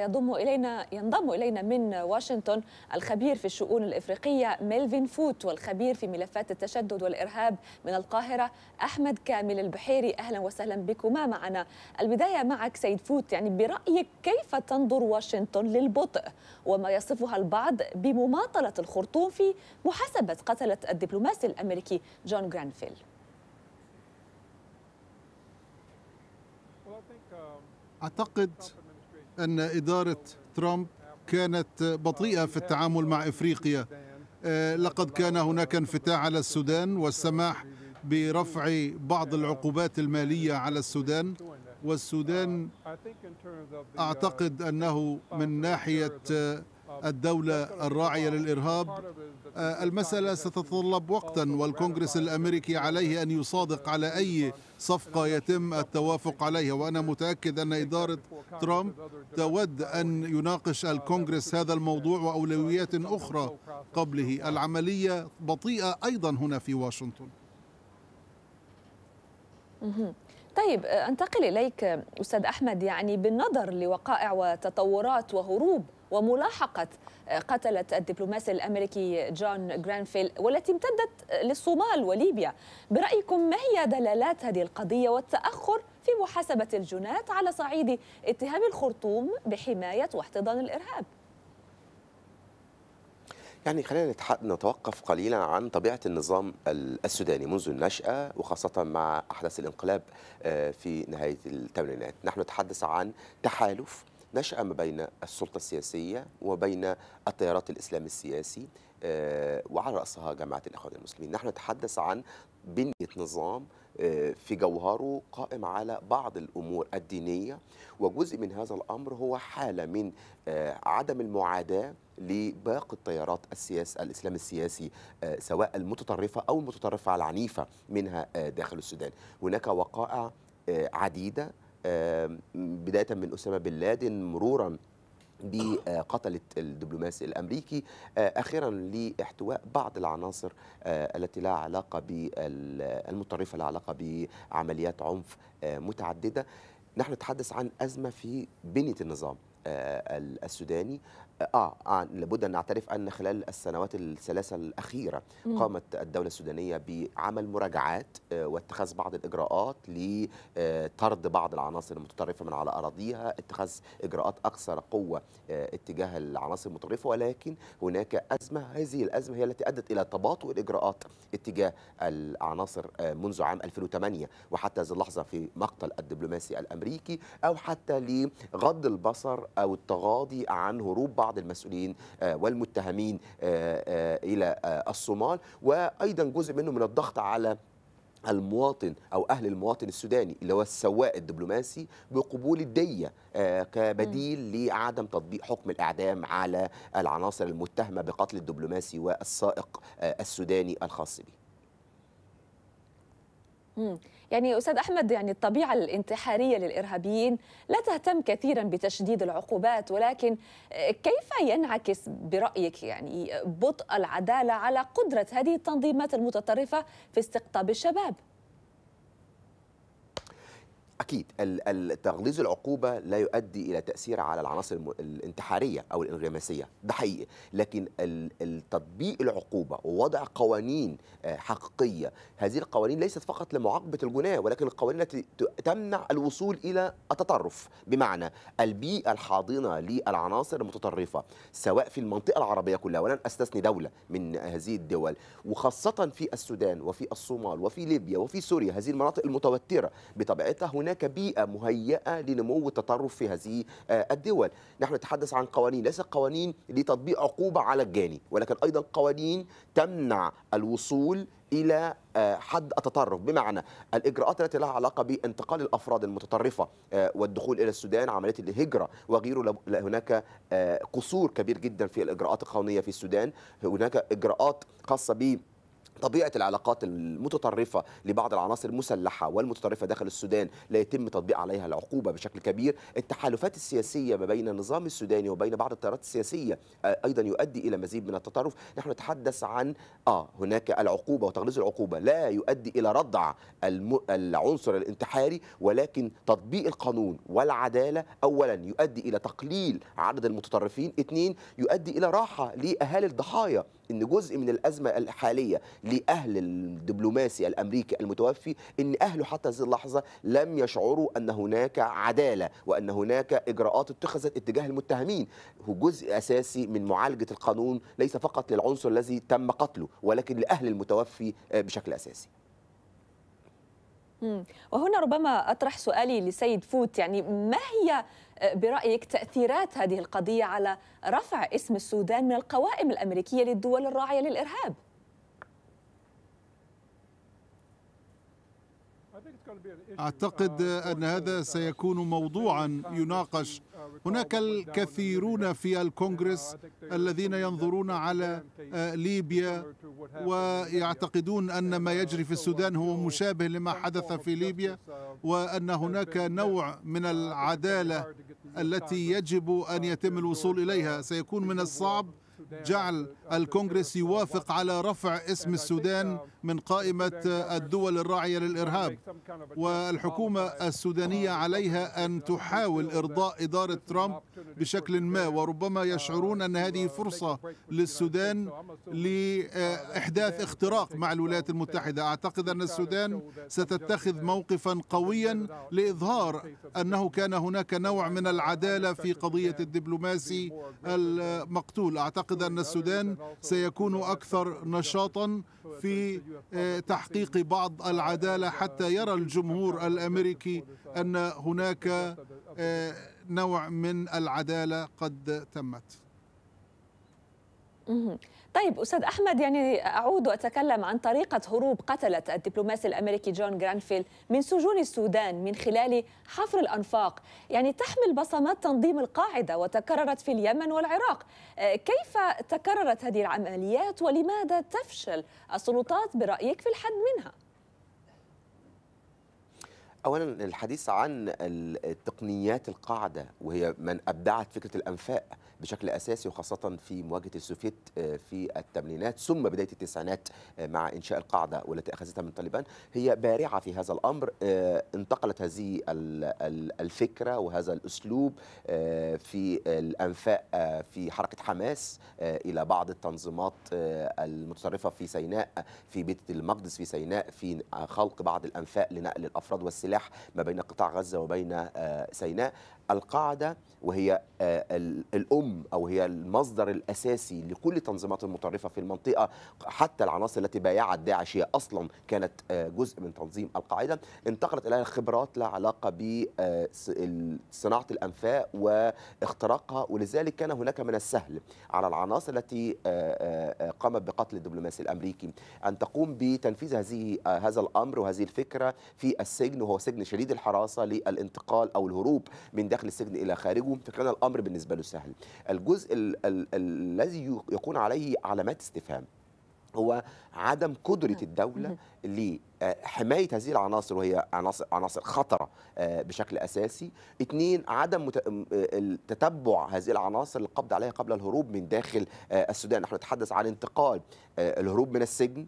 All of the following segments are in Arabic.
يضم إلينا ينضم إلينا من واشنطن الخبير في الشؤون الإفريقية ميلفين فوت والخبير في ملفات التشدد والإرهاب من القاهرة أحمد كامل البحيري أهلا وسهلا بكما معنا البداية معك سيد فوت يعني برأيك كيف تنظر واشنطن للبطء وما يصفها البعض بمماطلة الخرطوم في محاسبة قتلة الدبلوماسي الأمريكي جون جرانفيل أعتقد أن إدارة ترامب كانت بطيئة في التعامل مع إفريقيا آه، لقد كان هناك انفتاح على السودان والسماح برفع بعض العقوبات المالية على السودان والسودان أعتقد أنه من ناحية الدولة الراعية للإرهاب آه، المسألة ستتطلب وقتا والكونغرس الأمريكي عليه أن يصادق على أي صفقة يتم التوافق عليها وأنا متأكد أن إدارة ترامب تود أن يناقش الكونغرس هذا الموضوع وأولويات أخرى قبله العملية بطيئة أيضا هنا في واشنطن طيب آه، انتقل اليك استاذ احمد يعني بالنظر لوقائع وتطورات وهروب وملاحقة آه، قتلة الدبلوماسي الأمريكي جون جرانفيل والتي امتدت آه، للصومال وليبيا برأيكم ما هي دلالات هذه القضية والتأخر في محاسبة الجنات على صعيد اتهام الخرطوم بحماية واحتضان الإرهاب يعني خلينا نتوقف قليلا عن طبيعة النظام السوداني منذ النشأة وخاصة مع أحداث الانقلاب آه، في نهاية الثمانينات نحن نتحدث عن تحالف نشأ ما بين السلطة السياسية وبين التيارات الإسلام السياسي آه، وعلى رأسها جماعة الإخوان المسلمين نحن نتحدث عن بنية نظام آه، في جوهره قائم على بعض الأمور الدينية وجزء من هذا الأمر هو حالة من آه، عدم المعاداة لباقي التيارات السياسة الاسلام السياسي سواء المتطرفه او المتطرفه العنيفه منها داخل السودان هناك وقائع عديده بدايه من اسامه بن لادن مرورا بقتلة الدبلوماسي الأمريكي آه، أخيرا لاحتواء بعض العناصر آه، التي لها علاقة بالمتطرفة لها علاقة بعمليات عنف آه، متعددة نحن نتحدث عن أزمة في بنية النظام السوداني آه, آه لابد أن نعترف أن خلال السنوات الثلاثة الأخيرة قامت الدولة السودانية بعمل مراجعات آه، واتخاذ بعض الإجراءات لطرد آه، بعض العناصر المتطرفة من على أراضيها اتخاذ إجراءات أكثر قوة آه، اتجاه العناصر المتطرفة ولكن هناك أزمة هذه الأزمة هي التي أدت إلى تباطؤ الإجراءات اتجاه العناصر منذ عام 2008 وحتى هذه اللحظة في مقتل الدبلوماسي الأمريكي أو حتى لغض البصر أو التغاضي عن هروب بعض بعض المسؤولين آه، والمتهمين آه، آه، الى الصومال وايضا جزء منه من الضغط على المواطن او اهل المواطن السوداني اللي هو السواق الدبلوماسي بقبول الديه كبديل لعدم تطبيق حكم الاعدام على العناصر المتهمه بقتل الدبلوماسي والسائق السوداني الخاص به. يعني أستاذ أحمد يعني الطبيعة الانتحارية للإرهابيين لا تهتم كثيرا بتشديد العقوبات ولكن كيف ينعكس برأيك يعني بطء العدالة على قدرة هذه التنظيمات المتطرفة في استقطاب الشباب؟ اكيد تغليظ العقوبه لا يؤدي الى تاثير على العناصر الانتحاريه او الانغماسيه ده حقيقي لكن تطبيق العقوبه ووضع قوانين آه، حقيقيه هذه القوانين ليست فقط لمعاقبه الجناه ولكن القوانين التي تمنع الوصول الى التطرف بمعنى البيئه الحاضنه للعناصر المتطرفه سواء في المنطقه العربيه كلها ولن استثني دوله من هذه الدول وخاصه في السودان وفي الصومال وفي ليبيا وفي سوريا هذه المناطق المتوتره بطبيعتها هناك هناك بيئة مهيئة لنمو التطرف في هذه آه، الدول نحن نتحدث عن قوانين ليس قوانين لتطبيق عقوبة على الجاني ولكن أيضا قوانين تمنع الوصول الى آه، حد التطرف بمعنى الاجراءات التي لها علاقه بانتقال الافراد المتطرفه آه، والدخول الى السودان عمليه الهجره وغيره هناك قصور كبير جدا في الاجراءات القانونيه في السودان هناك اجراءات خاصه ب طبيعه العلاقات المتطرفه لبعض العناصر المسلحه والمتطرفه داخل السودان لا يتم تطبيق عليها العقوبه بشكل كبير، التحالفات السياسيه ما بين النظام السوداني وبين بعض التيارات السياسيه آه، ايضا يؤدي الى مزيد من التطرف، نحن نتحدث عن اه هناك العقوبه وتغليظ العقوبه لا يؤدي الى ردع العنصر الانتحاري ولكن تطبيق القانون والعداله اولا يؤدي الى تقليل عدد المتطرفين، اثنين يؤدي الى راحه لاهالي الضحايا ان جزء من الازمه الحاليه لاهل الدبلوماسي الامريكي المتوفي ان اهله حتى هذه اللحظه لم يشعروا ان هناك عداله وان هناك اجراءات اتخذت اتجاه المتهمين هو جزء اساسي من معالجه القانون ليس فقط للعنصر الذي تم قتله ولكن لاهل المتوفي آه، بشكل اساسي وهنا ربما أطرح سؤالي لسيد فوت يعني ما هي آه، برأيك تأثيرات هذه القضية على رفع اسم السودان من القوائم الأمريكية للدول الراعية للإرهاب؟ اعتقد ان هذا سيكون موضوعا يناقش هناك الكثيرون في الكونغرس الذين ينظرون على آه، ليبيا ويعتقدون ان ما يجري في السودان هو مشابه لما حدث في ليبيا وان هناك نوع من العداله التي يجب ان يتم الوصول اليها سيكون من الصعب جعل الكونغرس يوافق على رفع اسم السودان من قائمة الدول الراعية للإرهاب والحكومة السودانية عليها أن تحاول إرضاء إدارة ترامب بشكل ما وربما يشعرون أن هذه فرصة للسودان لإحداث اختراق مع الولايات المتحدة أعتقد أن السودان ستتخذ موقفا قويا لإظهار أنه كان هناك نوع من العدالة في قضية الدبلوماسي المقتول أعتقد أن السودان سيكون أكثر نشاطا في آه، تحقيق بعض العداله حتى يرى الجمهور الامريكي ان هناك آه، نوع من العداله قد تمت طيب أستاذ أحمد يعني أعود وأتكلم عن طريقة هروب قتله الدبلوماسي الأمريكي جون جرانفيل من سجون السودان من خلال حفر الأنفاق يعني تحمل بصمات تنظيم القاعدة وتكررت في اليمن والعراق آه، كيف تكررت هذه العمليات ولماذا تفشل السلطات برأيك في الحد منها؟ اولا الحديث عن تقنيات القاعده وهي من ابدعت فكره الانفاق بشكل اساسي وخاصه في مواجهه السوفيت آه، في الثمانينات ثم بدايه التسعينات آه، مع انشاء القاعده والتي اخذتها من طالبان هي بارعه في هذا الامر آه، انتقلت هذه الفكره وهذا الاسلوب في الانفاق في حركه حماس الى بعض التنظيمات المتطرفه في سيناء في بيت المقدس في سيناء في خلق بعض الانفاق لنقل الافراد والسلاح ما بين قطاع غزه وبين سيناء القاعدة وهي آه، الأم أو هي المصدر الأساسي لكل تنظيمات المتطرفة في المنطقة حتى العناصر التي بايعت داعش هي أصلا كانت آه، جزء من تنظيم القاعدة انتقلت إليها خبرات لها علاقة بصناعة آه، الأنفاق واختراقها ولذلك كان هناك من السهل على العناصر التي قامت بقتل الدبلوماسي الأمريكي أن تقوم بتنفيذ هذه هذا الأمر وهذه الفكرة في السجن وهو سجن شديد الحراسة للانتقال أو الهروب من داخل داخل السجن الى خارجه فكان الامر بالنسبه له سهل الجزء الذي يكون عليه علامات استفهام هو عدم قدره الدوله آه، حمايه هذه العناصر وهي عناصر عناصر خطره آه، بشكل اساسي اثنين عدم آه، تتبع هذه العناصر القبض عليها قبل الهروب من داخل السودان نحن نتحدث عن انتقال الهروب من السجن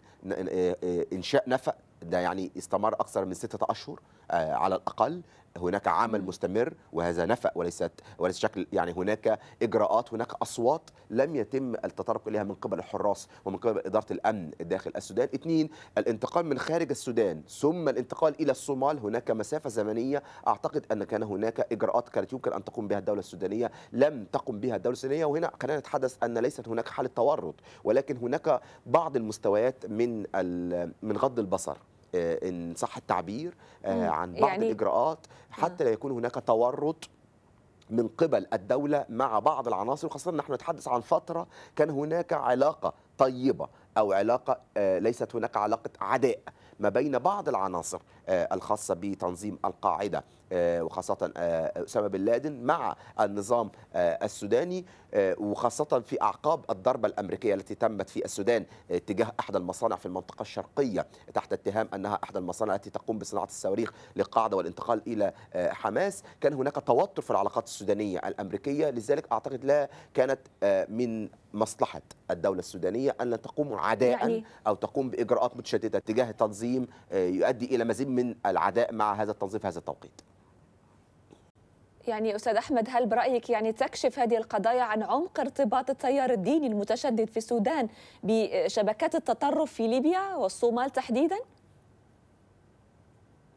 انشاء نفق ده يعني استمر اكثر من سته اشهر على الاقل هناك عمل مستمر وهذا نفق وليست وليس شكل يعني هناك اجراءات هناك اصوات لم يتم التطرق اليها من قبل الحراس ومن قبل اداره الامن داخل السودان اثنين الانتقال من خارج السودان ثم الانتقال إلى الصومال هناك مسافة زمنية أعتقد أن كان هناك إجراءات كانت يمكن أن تقوم بها الدولة السودانية لم تقم بها الدولة السودانية وهنا خلينا نتحدث أن ليست هناك حالة تورط ولكن هناك بعض المستويات من من غض البصر آه، إن صح التعبير آه، عن بعض يعني الإجراءات حتى لا يكون هناك تورط من قبل الدولة مع بعض العناصر وخاصة نحن نتحدث عن فترة كان هناك علاقة طيبة أو علاقة آه، ليست هناك علاقة عداء ما بين بعض العناصر آه، الخاصة بتنظيم القاعدة آه، وخاصة آه، أسامة بن لادن مع النظام آه، السوداني وخاصة في أعقاب الضربة الأمريكية التي تمت في السودان تجاه أحد المصانع في المنطقة الشرقية تحت اتهام أنها أحد المصانع التي تقوم بصناعة الصواريخ للقاعدة والانتقال إلى حماس كان هناك توتر في العلاقات السودانية الأمريكية لذلك أعتقد لا كانت من مصلحة الدولة السودانية أن لا تقوم عداء يعني أو تقوم بإجراءات متشددة تجاه تنظيم يؤدي إلى مزيد من العداء مع هذا التنظيم في هذا التوقيت يعني أستاذ أحمد هل برأيك يعني تكشف هذه القضايا عن عمق ارتباط التيار الديني المتشدد في السودان بشبكات التطرف في ليبيا والصومال تحديدا؟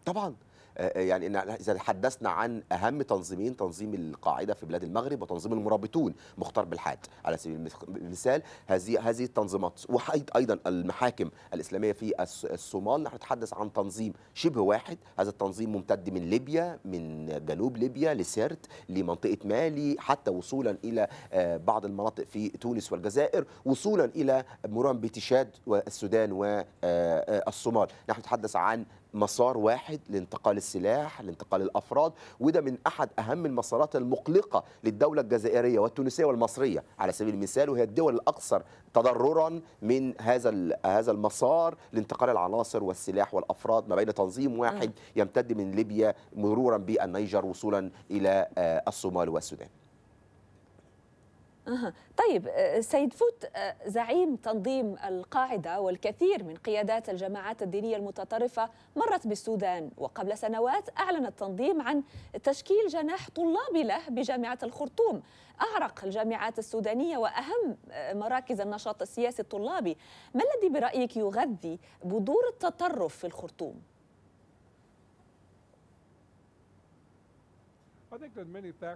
طبعا آه، آه، يعني اذا تحدثنا عن اهم تنظيمين تنظيم القاعده في بلاد المغرب وتنظيم المرابطون مختار بالحاد على سبيل المثال هذه هذه التنظيمات وحيد ايضا المحاكم الاسلاميه في الصومال نحن نتحدث عن تنظيم شبه واحد هذا التنظيم ممتد من ليبيا من جنوب ليبيا لسرت لمنطقه مالي حتى وصولا الى آه، بعض المناطق في تونس والجزائر وصولا الى مرام بتشاد والسودان والصومال نحن نتحدث عن مسار واحد لانتقال لانتقال السلاح لانتقال الافراد وده من احد اهم المسارات المقلقه للدوله الجزائريه والتونسيه والمصريه على سبيل المثال وهي الدول الاكثر تضررا من هذا هذا المسار لانتقال العناصر والسلاح والافراد ما بين تنظيم واحد يمتد من ليبيا مرورا بالنيجر وصولا الى آه، الصومال والسودان طيب، أه. طيب سيد فوت أه، زعيم تنظيم القاعدة والكثير من قيادات الجماعات الدينية المتطرفة مرت بالسودان وقبل سنوات أعلن التنظيم عن تشكيل جناح طلابي له بجامعة الخرطوم أعرق الجامعات السودانية وأهم أه، مراكز النشاط السياسي الطلابي ما الذي برأيك يغذي بذور التطرف في الخرطوم؟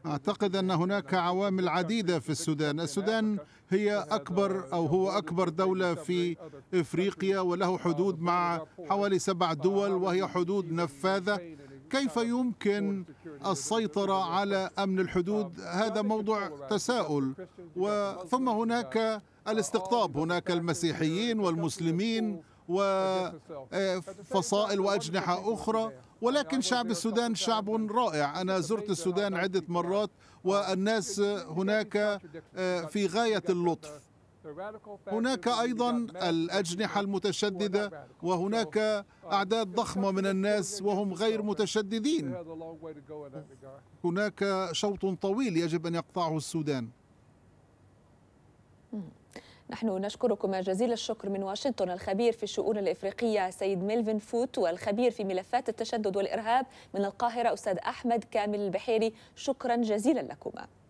أعتقد أن هناك عوامل عديدة في السودان السودان هي أكبر أو هو أكبر دولة في إفريقيا وله حدود مع حوالي سبع دول وهي حدود نفاذة كيف يمكن السيطرة على أمن الحدود هذا موضوع تساؤل وثم هناك الاستقطاب هناك المسيحيين والمسلمين وفصائل آه، وأجنحة أخرى ولكن شعب السودان شعب رائع أنا زرت السودان عدة مرات والناس هناك آه، في غاية اللطف هناك أيضا الأجنحة المتشددة وهناك أعداد ضخمة من الناس وهم غير متشددين هناك شوط طويل يجب أن يقطعه السودان نحن نشكركما جزيل الشكر من واشنطن الخبير في الشؤون الإفريقية سيد ميلفن فوت والخبير في ملفات التشدد والإرهاب من القاهرة أستاذ أحمد كامل البحيري شكرا جزيلا لكما